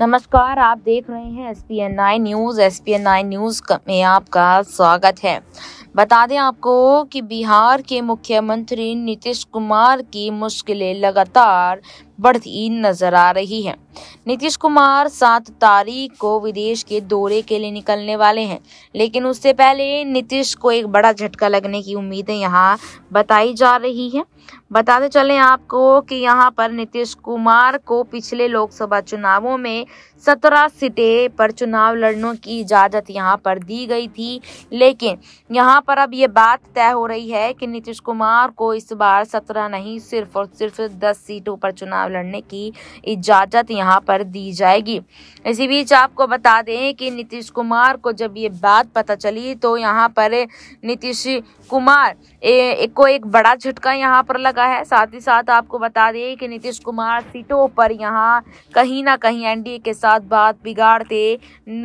नमस्कार आप देख रहे हैं S P N I news S P N I news में आपका स्वागत है बता दें आपको कि बिहार के मुख्यमंत्री नीतीश कुमार की मुश्किलें लगातार बढ़ती नजर आ रही है नीतीश कुमार सात तारीख को विदेश के दौरे के लिए निकलने वाले हैं लेकिन उससे पहले नीतीश को एक बड़ा झटका लगने की उम्मीदें यहाँ बताई जा रही है बताते चले आपको कि यहाँ पर नीतीश कुमार को पिछले लोकसभा चुनावों में सत्रह सीटें पर चुनाव लड़ने की इजाज़त यहाँ पर दी गई थी लेकिन यहाँ पर अब ये बात तय हो रही है कि नीतीश कुमार को इस बार सत्रह नहीं सिर्फ और सिर्फ दस सीटों पर चुनाव लड़ने की इजाज़त यहाँ पर दी जाएगी इसी बीच आपको बता दें कि नीतीश कुमार को जब ये बात पता चली तो यहाँ पर नीतीश कुमार को एक बड़ा झटका यहाँ पर लगा है साथ ही साथ आपको बता दें कि नीतीश कुमार सीटों पर यहाँ कहीं ना कहीं एनडीए के साथ बात बिगाड़ते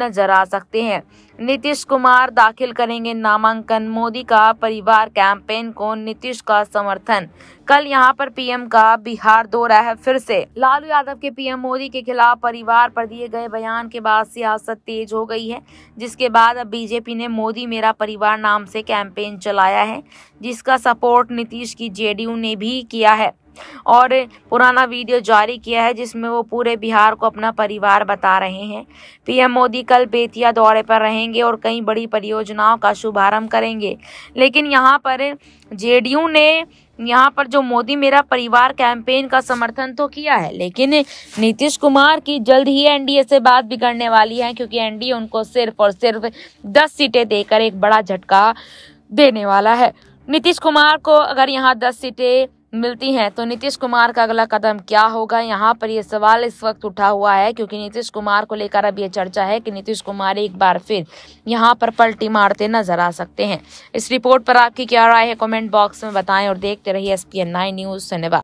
नजर आ सकते हैं नीतीश कुमार दाखिल करेंगे नामांकन मोदी का परिवार कैंपेन को नीतीश का समर्थन कल यहां पर पीएम का बिहार दौरा है फिर से लालू यादव के पीएम मोदी के खिलाफ परिवार पर दिए गए बयान के बाद सियासत तेज हो गई है जिसके बाद अब बीजेपी ने मोदी मेरा परिवार नाम से कैंपेन चलाया है जिसका सपोर्ट नीतीश की जेडीयू ने भी किया है और पुराना वीडियो जारी किया है जिसमें वो पूरे बिहार को अपना परिवार बता रहे हैं पीएम मोदी कल बेतिया दौरे पर रहेंगे और कई बड़ी परियोजनाओं का शुभारंभ करेंगे लेकिन यहाँ पर जेडीयू ने यहाँ पर जो मोदी मेरा परिवार कैंपेन का समर्थन तो किया है लेकिन नीतीश कुमार की जल्द ही एनडीए से बात बिगड़ने वाली है क्योंकि एनडीए उनको सिर्फ और सिर्फ दस सीटें देकर एक बड़ा झटका देने वाला है नीतीश कुमार को अगर यहाँ दस सीटें मिलती हैं तो नीतीश कुमार का अगला कदम क्या होगा यहाँ पर ये सवाल इस वक्त उठा हुआ है क्योंकि नीतीश कुमार को लेकर अब ये चर्चा है कि नीतीश कुमार एक बार फिर यहाँ पर पलटी मारते नजर आ सकते हैं इस रिपोर्ट पर आपकी क्या राय है कमेंट बॉक्स में बताएं और देखते रहिए एस पी न्यूज़ धन्यवाद